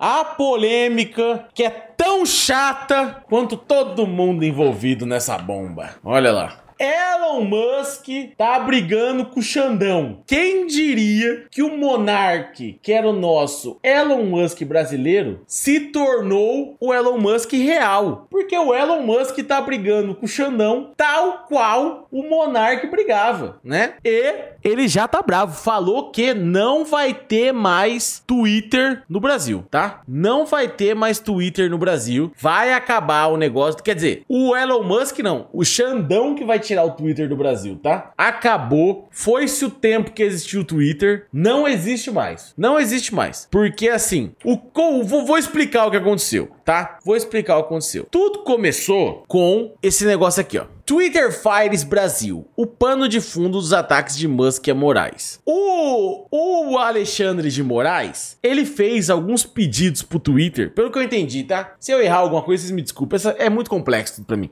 a polêmica que é tão chata quanto todo mundo envolvido nessa bomba. Olha lá. Elon Musk tá brigando com o Xandão. Quem diria que o monarque, que era o nosso Elon Musk brasileiro, se tornou o Elon Musk real? Porque o Elon Musk tá brigando com o Xandão tal qual o monarque brigava, né? E ele já tá bravo. Falou que não vai ter mais Twitter no Brasil, tá? Não vai ter mais Twitter no Brasil. Vai acabar o negócio. Quer dizer, o Elon Musk não, o Xandão que vai tirar o Twitter do Brasil, tá? Acabou. Foi-se o tempo que existiu o Twitter. Não existe mais. Não existe mais. Porque assim, o vou, vou explicar o que aconteceu, tá? Vou explicar o que aconteceu. Tudo começou com esse negócio aqui, ó. Twitter Fires Brasil, o pano de fundo dos ataques de Musk a Moraes. O, o Alexandre de Moraes, ele fez alguns pedidos pro Twitter, pelo que eu entendi, tá? Se eu errar alguma coisa, vocês me desculpem, essa é muito complexo tudo pra mim.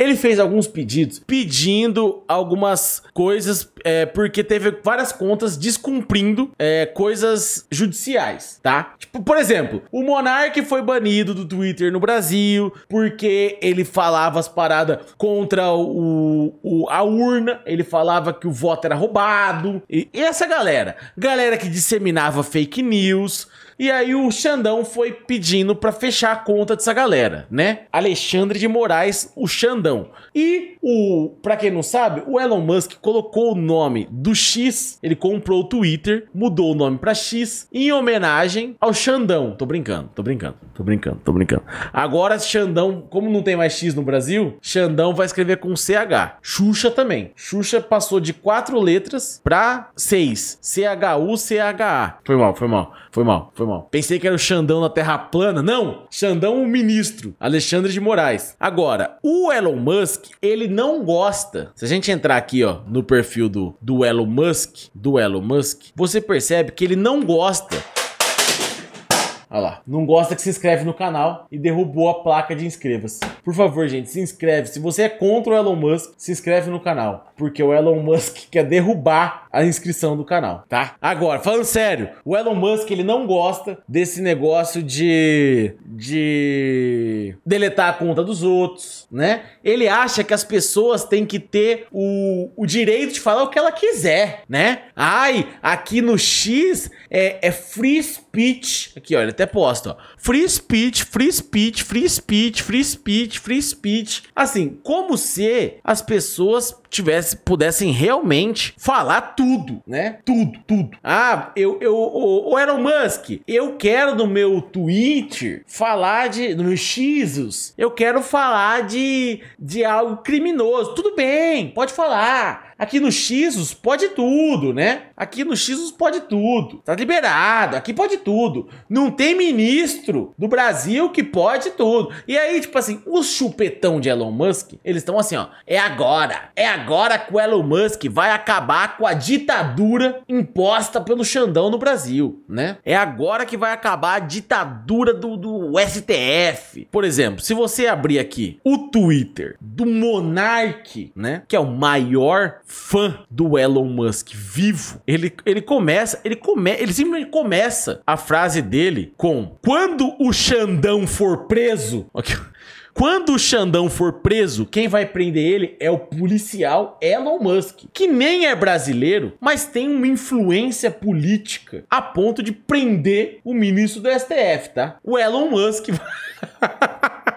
Ele fez alguns pedidos pedindo algumas coisas, é, porque teve várias contas descumprindo é, coisas judiciais, tá? Tipo, por exemplo, o Monark foi banido do Twitter no Brasil porque ele falava as paradas contra o, o a urna, ele falava que o voto era roubado. E, e essa galera, galera que disseminava fake news, e aí o Xandão foi pedindo para fechar a conta dessa galera, né? Alexandre de Moraes, o Xandão. E o, para quem não sabe, o Elon Musk colocou o nome do X, ele comprou o Twitter, mudou o nome para X em homenagem ao Xandão. Tô brincando, tô brincando, tô brincando, tô brincando. Agora Xandão, como não tem mais X no Brasil, Xandão vai escrever com CH. Xuxa também. Xuxa passou de quatro letras para seis. C H U C H A. Foi mal, foi mal. Foi mal, foi mal. Pensei que era o Xandão da Terra Plana. Não! Xandão, o ministro. Alexandre de Moraes. Agora, o Elon Musk, ele não gosta. Se a gente entrar aqui, ó, no perfil do, do Elon Musk, do Elon Musk, você percebe que ele não gosta Olha lá. Não gosta que se inscreve no canal e derrubou a placa de inscreva-se. Por favor, gente, se inscreve. Se você é contra o Elon Musk, se inscreve no canal. Porque o Elon Musk quer derrubar a inscrição do canal, tá? Agora, falando sério, o Elon Musk ele não gosta desse negócio de de deletar a conta dos outros, né? Ele acha que as pessoas têm que ter o, o direito de falar o que ela quiser, né? Ai, aqui no X é, é free speech. Aqui, olha, até posta, ó. Free speech, free speech, free speech, free speech, free speech. Assim, como se as pessoas tivesse, pudessem realmente falar tudo, né? Tudo, tudo. Ah, eu, eu, o, o Elon Musk, eu quero no meu Twitter falar de, no meu Xos, eu quero falar de, de algo criminoso. Tudo bem, pode falar. Aqui no Xos pode tudo, né? Aqui no Xos pode tudo. Tá liberado, aqui pode tudo. Não tem ministro do Brasil que pode tudo. E aí, tipo assim, o chupetão de Elon Musk, eles estão assim, ó, é agora, é agora agora com o Elon Musk vai acabar com a ditadura imposta pelo Xandão no Brasil, né? É agora que vai acabar a ditadura do, do STF. Por exemplo, se você abrir aqui o Twitter do Monark, né? Que é o maior fã do Elon Musk vivo, ele, ele começa, ele começa, ele sempre começa a frase dele com quando o Xandão for preso. Okay. Quando o Xandão for preso, quem vai prender ele é o policial Elon Musk, que nem é brasileiro, mas tem uma influência política a ponto de prender o ministro do STF, tá? O Elon Musk.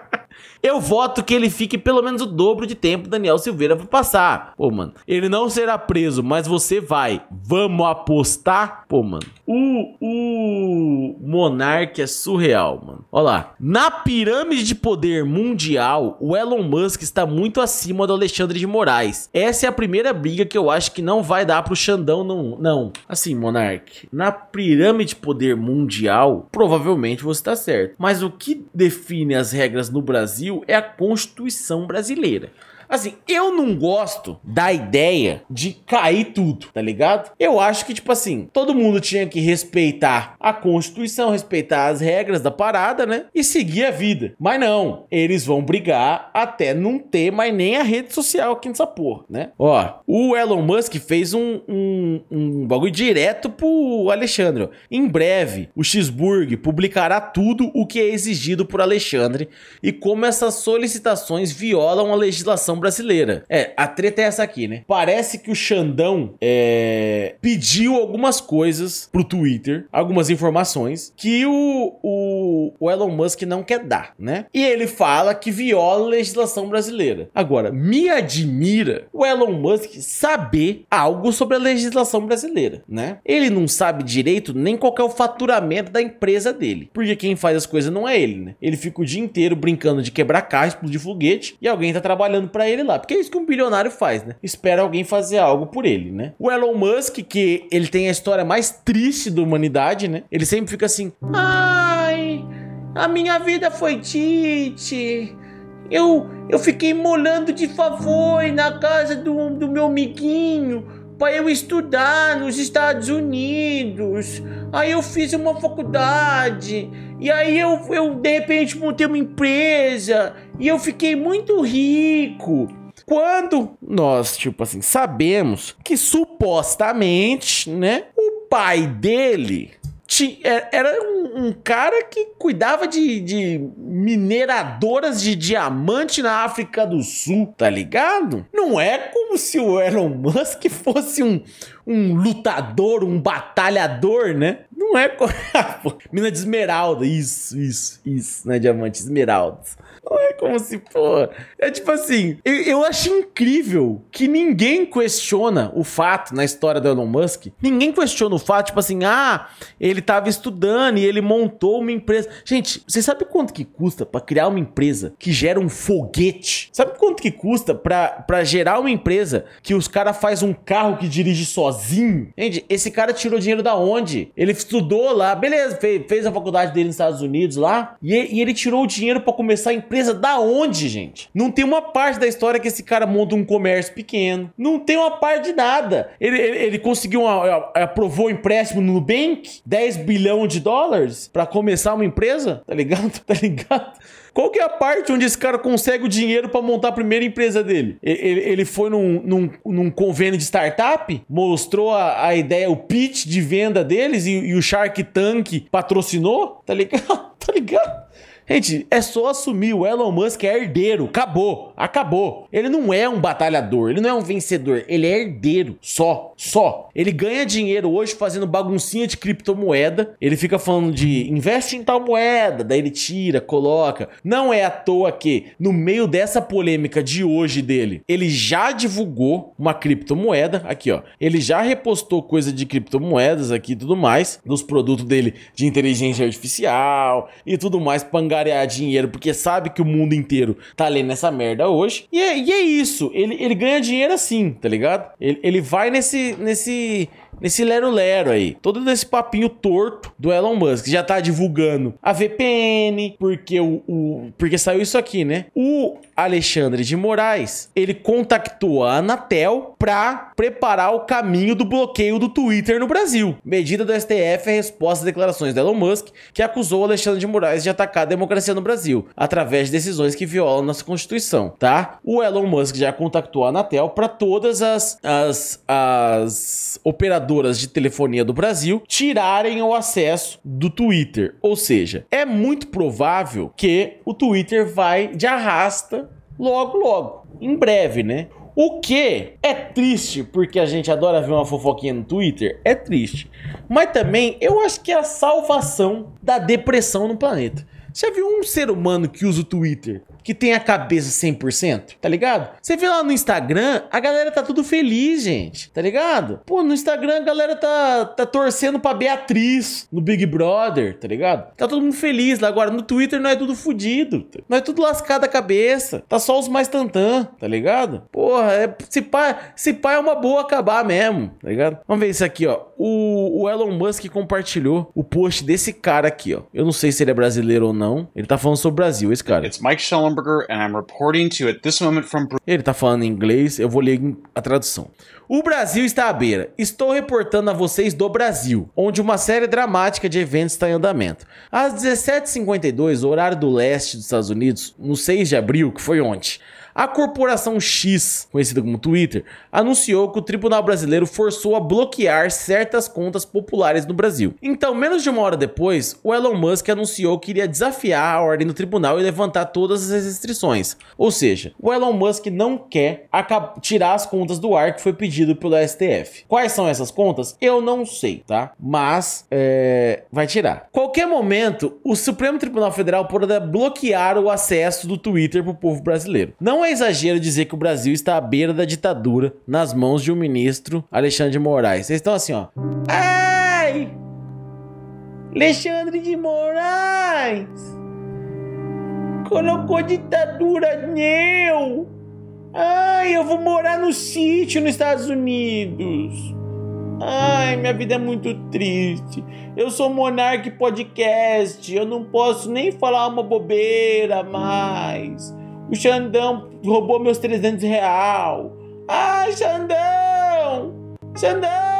Eu voto que ele fique pelo menos o dobro de tempo Daniel Silveira vai passar. Pô, mano, ele não será preso, mas você vai. Vamos apostar? Pô, mano, o, o Monark é surreal, mano. Olha lá. Na pirâmide de poder mundial, o Elon Musk está muito acima do Alexandre de Moraes. Essa é a primeira briga que eu acho que não vai dar pro Xandão, não. Não. Assim, Monark, na pirâmide de poder mundial, provavelmente você tá certo. Mas o que define as regras no Brasil é a Constituição brasileira. Assim, eu não gosto da ideia de cair tudo, tá ligado? Eu acho que, tipo assim, todo mundo tinha que respeitar a Constituição, respeitar as regras da parada, né? E seguir a vida. Mas não, eles vão brigar até não ter mais nem a rede social aqui nessa porra, né? Ó, o Elon Musk fez um, um, um bagulho direto pro Alexandre. Em breve, o Xburg publicará tudo o que é exigido por Alexandre e como essas solicitações violam a legislação brasileira. É, a treta é essa aqui, né? Parece que o Xandão é, pediu algumas coisas pro Twitter, algumas informações, que o, o, o Elon Musk não quer dar, né? E ele fala que viola a legislação brasileira. Agora, me admira o Elon Musk saber algo sobre a legislação brasileira, né? Ele não sabe direito nem qual é o faturamento da empresa dele, porque quem faz as coisas não é ele, né? Ele fica o dia inteiro brincando de quebrar caixa, explodir foguete, e alguém tá trabalhando para ele ele lá. Porque é isso que um bilionário faz, né? Espera alguém fazer algo por ele, né? O Elon Musk, que ele tem a história mais triste da humanidade, né? Ele sempre fica assim: Ai, a minha vida foi Tite. Eu, eu fiquei molando de favor na casa do, do meu amiguinho para eu estudar nos Estados Unidos. Aí eu fiz uma faculdade. E aí eu, eu de repente montei uma empresa. E eu fiquei muito rico. Quando nós, tipo assim, sabemos que supostamente, né, o pai dele é, era um, cara que cuidava de, de, mineradoras de diamante na África do Sul, tá ligado? Não é como se o Elon Musk fosse um, um lutador, um batalhador, né? Não é. Ah, mina de esmeralda, isso, isso, isso, né? Diamante esmeralda. Não é como se, pô. É tipo assim, eu, eu, acho incrível que ninguém questiona o fato na história do Elon Musk. Ninguém questiona o fato, tipo assim, ah, ele tava estudando e ele montou uma empresa. Gente, você sabe quanto que custa para criar uma empresa que gera um foguete? Sabe quanto que custa para gerar uma empresa que os caras faz um carro que dirige sozinho? Gente, esse cara tirou dinheiro da onde? Ele estudou lá, beleza, fez, fez a faculdade dele nos Estados Unidos lá, e, e ele tirou o dinheiro para começar a empresa empresa da onde, gente? Não tem uma parte da história que esse cara monta um comércio pequeno. Não tem uma parte de nada. Ele, ele, ele conseguiu, uma, é, aprovou um empréstimo no Nubank, 10 bilhão de dólares para começar uma empresa, tá ligado? Tá ligado? Qual que é a parte onde esse cara consegue o dinheiro para montar a primeira empresa dele? Ele, ele foi num, num, num, convênio de startup, mostrou a, a, ideia, o pitch de venda deles e, e o Shark Tank patrocinou, tá ligado? Tá ligado? Gente, é só assumir, o Elon Musk é herdeiro, acabou, acabou. Ele não é um batalhador, ele não é um vencedor, ele é herdeiro, só, só. Ele ganha dinheiro hoje fazendo baguncinha de criptomoeda, ele fica falando de investe em tal moeda, daí ele tira, coloca. Não é à toa que, no meio dessa polêmica de hoje dele, ele já divulgou uma criptomoeda, aqui ó, ele já repostou coisa de criptomoedas aqui e tudo mais, dos produtos dele de inteligência artificial e tudo mais, panga angariar dinheiro, porque sabe que o mundo inteiro tá lendo essa merda hoje. E é, e é isso. Ele, ele ganha dinheiro assim, tá ligado? Ele, ele vai nesse, nesse nesse lero-lero aí. Todo esse papinho torto do Elon Musk. Já tá divulgando a VPN, porque o, o porque saiu isso aqui, né? O Alexandre de Moraes, ele contactou a Anatel para preparar o caminho do bloqueio do Twitter no Brasil. Medida do STF é resposta às declarações do Elon Musk, que acusou Alexandre de Moraes de atacar a democracia no Brasil, através de decisões que violam nossa Constituição, tá? O Elon Musk já contactou a Anatel para todas as, as, as operadoras operadoras de telefonia do Brasil tirarem o acesso do Twitter. Ou seja, é muito provável que o Twitter vai de arrasta logo, logo, em breve, né? O que é triste, porque a gente adora ver uma fofoquinha no Twitter, é triste. Mas também eu acho que é a salvação da depressão no planeta. Você viu um ser humano que usa o Twitter que tem a cabeça 100%, tá ligado? Você vê lá no Instagram, a galera tá tudo feliz, gente, tá ligado? Pô, no Instagram a galera tá, tá torcendo pra Beatriz no Big Brother, tá ligado? Tá todo mundo feliz lá. Agora no Twitter não é tudo fudido, tá? não é tudo lascado a cabeça, tá só os mais tantã, tá ligado? Porra, é, se pá, se pá é uma boa acabar mesmo, tá ligado? Vamos ver isso aqui, ó o, o, Elon Musk compartilhou o post desse cara aqui, ó. Eu não sei se ele é brasileiro ou não. Ele tá falando sobre o Brasil, esse cara. It's Mike Schellenberger and I'm reporting to you at this moment from Ele tá falando em inglês, eu vou ler a tradução. O Brasil está à beira. Estou reportando a vocês do Brasil, onde uma série dramática de eventos está em andamento. Às 17h52, horário do leste dos Estados Unidos, no 6 de abril, que foi ontem, a corporação X, conhecida como Twitter, anunciou que o tribunal brasileiro forçou a bloquear certas contas populares no Brasil. Então, menos de uma hora depois, o Elon Musk anunciou que iria desafiar a ordem do tribunal e levantar todas as restrições. Ou seja, o Elon Musk não quer tirar as contas do ar que foi pedido pelo STF. Quais são essas contas? Eu não sei, tá? Mas é... vai tirar. Qualquer momento, o Supremo Tribunal Federal poderá bloquear o acesso do Twitter para o povo brasileiro. Não não é exagero dizer que o Brasil está à beira da ditadura nas mãos de um ministro, Alexandre de Moraes. Vocês estão assim, ó. Ai! Alexandre de Moraes! Colocou ditadura meu! Ai, eu vou morar no sítio nos Estados Unidos! Ai, minha vida é muito triste. Eu sou Monarque Podcast. Eu não posso nem falar uma bobeira mais. O Xandão roubou meus 300 real. Ai, Xandão! Xandão!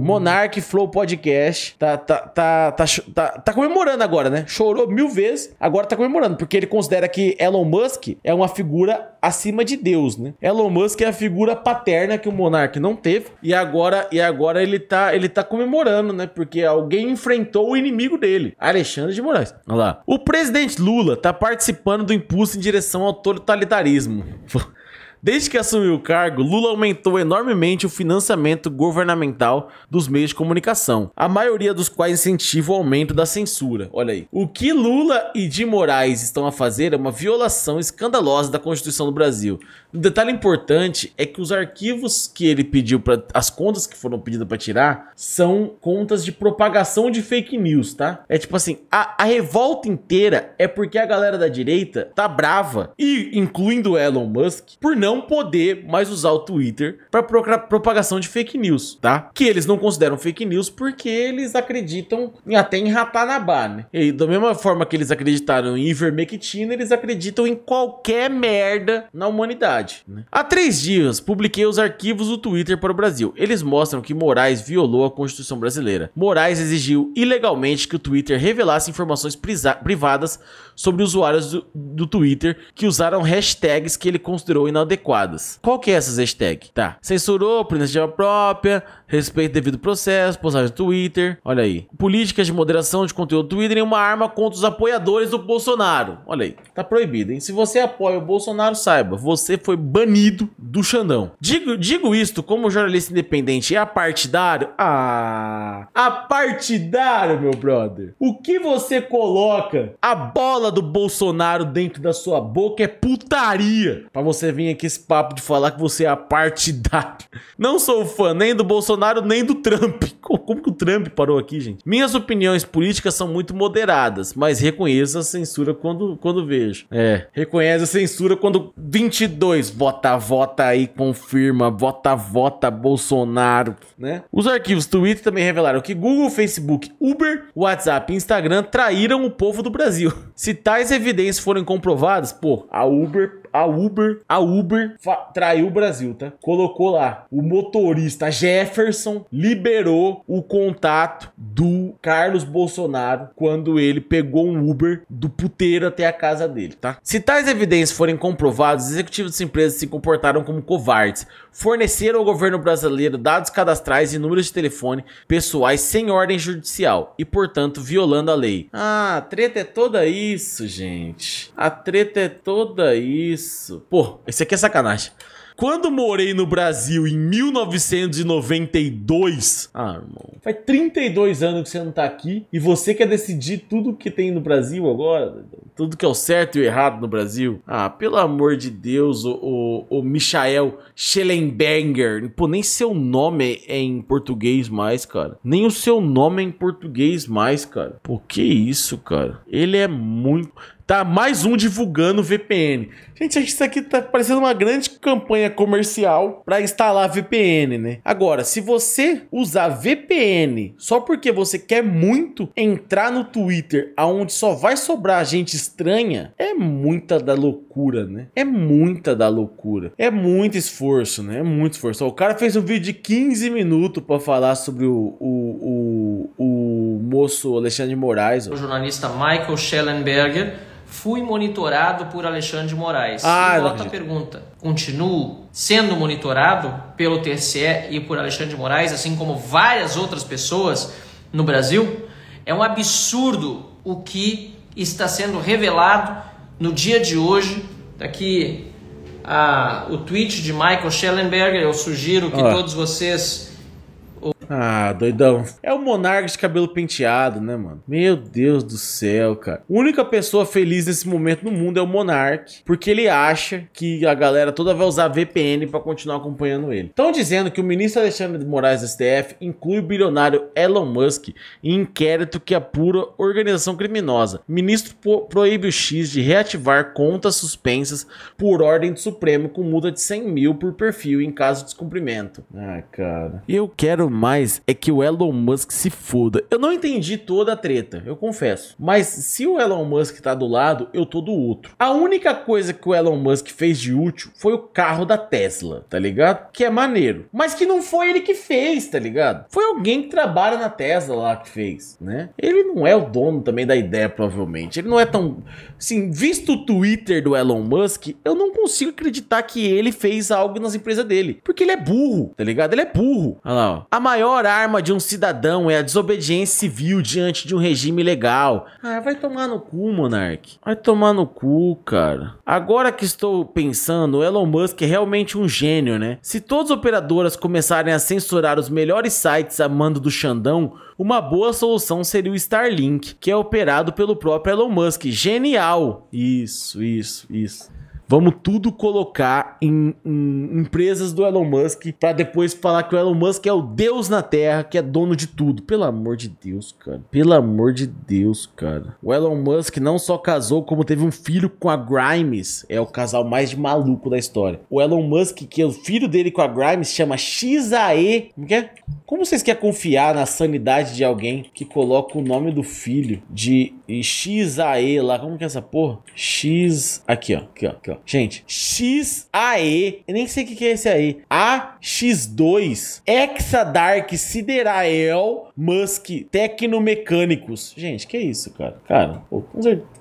Monark Flow Podcast. Tá, tá, tá, tá, tá, tá comemorando agora, né? Chorou mil vezes, agora tá comemorando, porque ele considera que Elon Musk é uma figura acima de Deus, né? Elon Musk é a figura paterna que o Monark não teve e agora e agora ele tá ele tá comemorando, né? Porque alguém enfrentou o inimigo dele, Alexandre de Moraes. Olha lá. O presidente Lula tá participando do impulso em direção ao totalitarismo. Desde que assumiu o cargo, Lula aumentou enormemente o financiamento governamental dos meios de comunicação, a maioria dos quais incentiva o aumento da censura. Olha aí. O que Lula e de Moraes estão a fazer é uma violação escandalosa da Constituição do Brasil. Um detalhe importante é que os arquivos que ele pediu para as contas que foram pedidas para tirar são contas de propagação de fake news, tá? É tipo assim, a, a revolta inteira é porque a galera da direita tá brava e incluindo Elon Musk por não não poder mais usar o Twitter para propagação de fake news, tá? Que eles não consideram fake news porque eles acreditam em, até em Ratanabá, né? E da mesma forma que eles acreditaram em Ivermectina, eles acreditam em qualquer merda na humanidade. Né? Há três dias, publiquei os arquivos do Twitter para o Brasil. Eles mostram que Moraes violou a Constituição brasileira. Moraes exigiu ilegalmente que o Twitter revelasse informações privadas sobre usuários do, do Twitter que usaram hashtags que ele considerou inadequadas adequadas. Qual que é essas hashtags? Tá. Censurou por iniciativa própria, respeito devido processo, postagem no Twitter. Olha aí. Políticas de moderação de conteúdo Twitter em uma arma contra os apoiadores do Bolsonaro. Olha aí. Tá proibido, hein? Se você apoia o Bolsonaro, saiba, você foi banido do Xandão. Digo, digo isto como jornalista independente e apartidário. Ah, apartidário, meu brother. O que você coloca a bola do Bolsonaro dentro da sua boca é putaria. Pra você vir aqui esse papo de falar que você é a partidário. Não sou fã nem do Bolsonaro nem do Trump. Como que o Trump parou aqui, gente? Minhas opiniões políticas são muito moderadas, mas reconheço a censura quando, quando vejo. É, reconhece a censura quando 22 vota, vota aí, confirma, vota, vota Bolsonaro, né? Os arquivos Twitter também revelaram que Google, Facebook, Uber, WhatsApp e Instagram traíram o povo do Brasil. Se tais evidências forem comprovadas, pô, a Uber a Uber, a Uber traiu o Brasil, tá? Colocou lá o motorista Jefferson liberou o contato do Carlos Bolsonaro quando ele pegou um Uber do puteiro até a casa dele, tá? Se tais evidências forem comprovadas, os executivos dessa empresa se comportaram como covardes, forneceram ao governo brasileiro dados cadastrais e números de telefone pessoais sem ordem judicial e, portanto, violando a lei. Ah, a treta é toda isso, gente. A treta é toda isso isso. Pô, esse aqui é sacanagem. Quando morei no Brasil em 1992. Ah, irmão. Faz 32 anos que você não tá aqui e você quer decidir tudo que tem no Brasil agora? Tudo que é o certo e o errado no Brasil? Ah, pelo amor de Deus, o, o, o Michael Schellenberger. Pô, nem seu nome é em português mais, cara. Nem o seu nome é em português mais, cara. Pô, que isso, cara? Ele é muito tá? Mais um divulgando VPN. Gente, isso aqui tá parecendo uma grande campanha comercial para instalar VPN, né? Agora, se você usar VPN só porque você quer muito entrar no Twitter, aonde só vai sobrar gente estranha, é muita da loucura, né? É muita da loucura. É muito esforço, né? É muito esforço. O cara fez um vídeo de 15 minutos para falar sobre o, o, o, o moço Alexandre de Moraes. Ó. O jornalista Michael Schellenberger Fui monitorado por Alexandre de Moraes. Ah, e nota pergunta. Continuo sendo monitorado pelo TSE e por Alexandre de Moraes, assim como várias outras pessoas no Brasil? É um absurdo o que está sendo revelado no dia de hoje. Daqui tá a, ah, o tweet de Michael Schellenberger, eu sugiro que ah. todos vocês ah, doidão. É o Monarca de cabelo penteado, né, mano? Meu Deus do céu, cara. A única pessoa feliz nesse momento no mundo é o Monarque, porque ele acha que a galera toda vai usar VPN para continuar acompanhando ele. Estão dizendo que o ministro Alexandre de Moraes do STF inclui o bilionário Elon Musk em inquérito que apura é organização criminosa. O ministro proíbe o X de reativar contas suspensas por ordem do Supremo com multa de 100 mil por perfil em caso de descumprimento. Ah, cara. Eu quero mais mais é que o Elon Musk se foda. Eu não entendi toda a treta, eu confesso. Mas se o Elon Musk tá do lado, eu tô do outro. A única coisa que o Elon Musk fez de útil foi o carro da Tesla, tá ligado? Que é maneiro. Mas que não foi ele que fez, tá ligado? Foi alguém que trabalha na Tesla lá que fez, né? Ele não é o dono também da ideia, provavelmente. Ele não é tão. Assim, visto o Twitter do Elon Musk, eu não consigo acreditar que ele fez algo nas empresas dele. Porque ele é burro, tá ligado? Ele é burro. Olha lá, ó. A maior maior arma de um cidadão é a desobediência civil diante de um regime legal. Ah, vai tomar no cu, Monark. Vai tomar no cu, cara. Agora que estou pensando, o Elon Musk é realmente um gênio, né? Se todas as operadoras começarem a censurar os melhores sites a mando do Xandão, uma boa solução seria o Starlink, que é operado pelo próprio Elon Musk. Genial! Isso, isso, isso. Vamos tudo colocar em, em empresas do Elon Musk para depois falar que o Elon Musk é o Deus na Terra, que é dono de tudo. Pelo amor de Deus, cara. Pelo amor de Deus, cara. O Elon Musk não só casou, como teve um filho com a Grimes. É o casal mais maluco da história. O Elon Musk, que é o filho dele com a Grimes, chama Xae. Como, é? como vocês querem confiar na sanidade de alguém que coloca o nome do filho de Xae lá? Como que é essa porra? X. Aqui, ó. Aqui, ó. Aqui, ó. Gente, XAE, eu nem sei o que é esse aí. AX2 Hexadark Siderael Musk tecnomecânicos. Gente, que isso, cara? Cara, pô,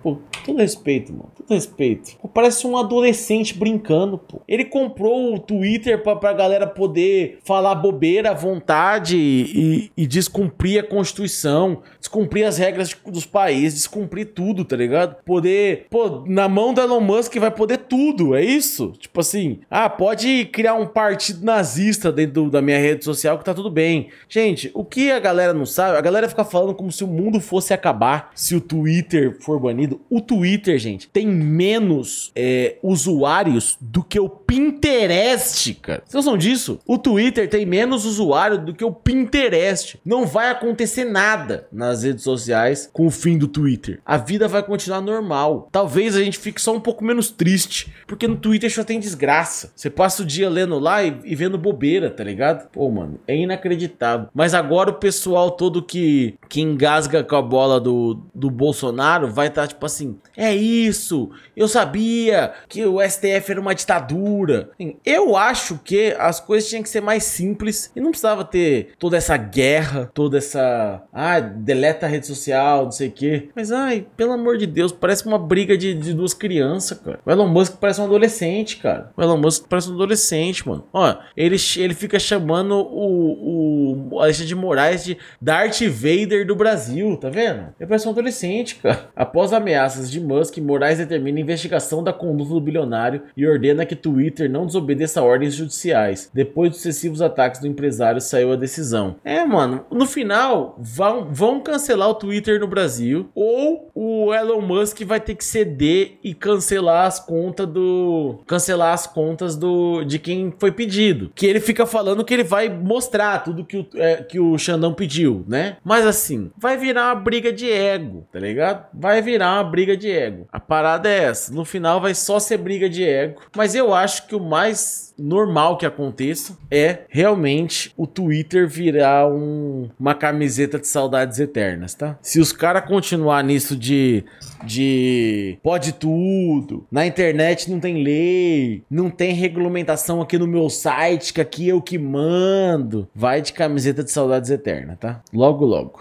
pô, todo respeito, mano. Todo respeito. Pô, parece um adolescente brincando, pô. Ele comprou o Twitter pra, pra galera poder falar bobeira à vontade e, e descumprir a Constituição, descumprir as regras de, dos países, descumprir tudo, tá ligado? Poder, pô, na mão do Elon Musk vai poder tudo, é isso? Tipo assim, ah, pode criar um partido nazista dentro do, da minha rede social que tá tudo bem. Gente, o que a galera galera não sabe, a galera fica falando como se o mundo fosse acabar se o Twitter for banido. O Twitter, gente, tem menos é, usuários do que o Pinterest, cara. Vocês são disso? O Twitter tem menos usuário do que o Pinterest. Não vai acontecer nada nas redes sociais com o fim do Twitter. A vida vai continuar normal. Talvez a gente fique só um pouco menos triste, porque no Twitter só tem desgraça. Você passa o dia lendo lá e, e vendo bobeira, tá ligado? Pô, mano, é inacreditável. Mas agora o pessoal todo que, que engasga com a bola do, do Bolsonaro vai estar tá, tipo assim: é isso, eu sabia que o STF era uma ditadura cultura. Eu acho que as coisas tinham que ser mais simples e não precisava ter toda essa guerra, toda essa. Ah, deleta a rede social, não sei o quê. Mas, ai, pelo amor de Deus, parece uma briga de, de duas crianças, cara. O Elon Musk parece um adolescente, cara. O Elon Musk parece um adolescente, mano. Ó, ele, ele fica chamando o, o Alexandre de Moraes de Darth Vader do Brasil, tá vendo? Ele parece um adolescente, cara. Após ameaças de Musk, Moraes determina investigação da conduta do bilionário e ordena que Twitter Twitter não desobedeça ordens judiciais. Depois dos sucessivos ataques do empresário, saiu a decisão. É, mano, no final, vão, vão cancelar o Twitter no Brasil ou o Elon Musk vai ter que ceder e cancelar as contas do. cancelar as contas do de quem foi pedido. Que ele fica falando que ele vai mostrar tudo que o, é, que o Xandão pediu, né? Mas assim, vai virar uma briga de ego, tá ligado? Vai virar uma briga de ego. A parada é essa. No final vai só ser briga de ego. Mas eu acho acho que o mais normal que aconteça é realmente o Twitter virar um, uma camiseta de saudades eternas, tá? Se os caras continuar nisso de, de pode tudo, na internet não tem lei, não tem regulamentação aqui no meu site, que aqui eu é que mando, vai de camiseta de saudades eterna, tá? Logo, logo.